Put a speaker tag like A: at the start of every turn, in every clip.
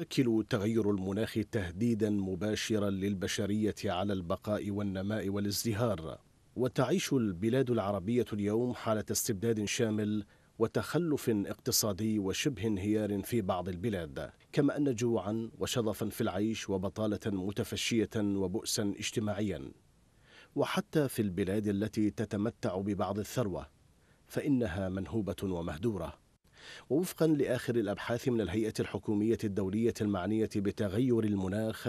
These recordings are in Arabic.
A: يشكل تغير المناخ تهديدا مباشرا للبشريه على البقاء والنماء والازدهار وتعيش البلاد العربيه اليوم حاله استبداد شامل وتخلف اقتصادي وشبه انهيار في بعض البلاد كما ان جوعا وشظفا في العيش وبطاله متفشيه وبؤسا اجتماعيا وحتى في البلاد التي تتمتع ببعض الثروه فانها منهوبه ومهدوره ووفقا لاخر الابحاث من الهيئه الحكوميه الدوليه المعنيه بتغير المناخ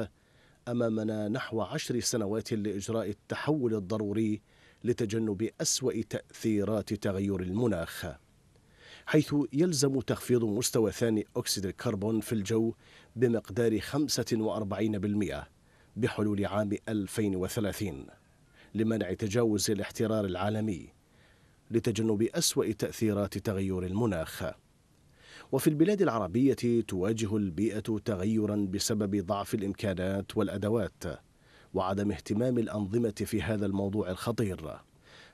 A: امامنا نحو عشر سنوات لاجراء التحول الضروري لتجنب اسوا تاثيرات تغير المناخ حيث يلزم تخفيض مستوى ثاني اكسيد الكربون في الجو بمقدار 45% بحلول عام 2030 لمنع تجاوز الاحترار العالمي لتجنب اسوا تاثيرات تغير المناخ وفي البلاد العربية تواجه البيئة تغيرا بسبب ضعف الإمكانات والأدوات وعدم اهتمام الأنظمة في هذا الموضوع الخطير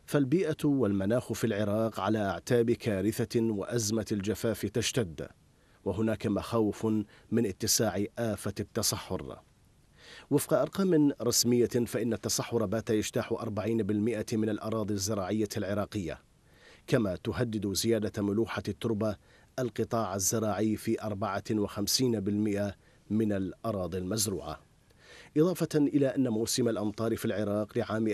A: فالبيئة والمناخ في العراق على أعتاب كارثة وأزمة الجفاف تشتد وهناك مخاوف من اتساع آفة التصحر وفق أرقام رسمية فإن التصحر بات يجتاح 40% من الأراضي الزراعية العراقية كما تهدد زيادة ملوحة التربة القطاع الزراعي في 54% من الأراضي المزروعة إضافة إلى أن موسم الأمطار في العراق لعام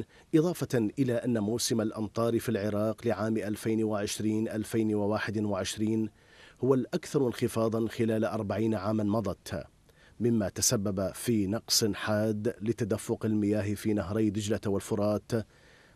A: 2020-2021 إضافة إلى أن موسم الأمطار في العراق لعام 2020-2021 هو الأكثر انخفاضا خلال 40 عاما مضت مما تسبب في نقص حاد لتدفق المياه في نهري دجلة والفرات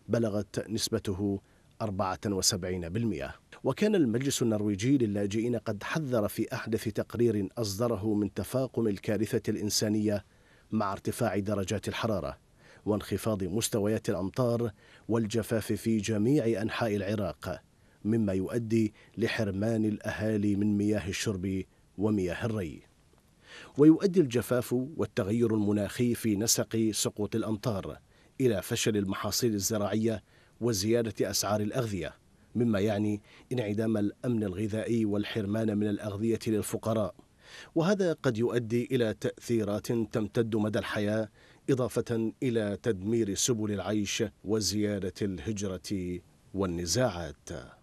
A: بلغت نسبته 74% وكان المجلس النرويجي للاجئين قد حذر في أحدث تقرير أصدره من تفاقم الكارثة الإنسانية مع ارتفاع درجات الحرارة وانخفاض مستويات الأمطار والجفاف في جميع أنحاء العراق مما يؤدي لحرمان الأهالي من مياه الشرب ومياه الري ويؤدي الجفاف والتغير المناخي في نسق سقوط الأمطار إلى فشل المحاصيل الزراعية وزيادة أسعار الأغذية مما يعني انعدام الأمن الغذائي والحرمان من الأغذية للفقراء وهذا قد يؤدي إلى تأثيرات تمتد مدى الحياة إضافة إلى تدمير سبل العيش وزيادة الهجرة والنزاعات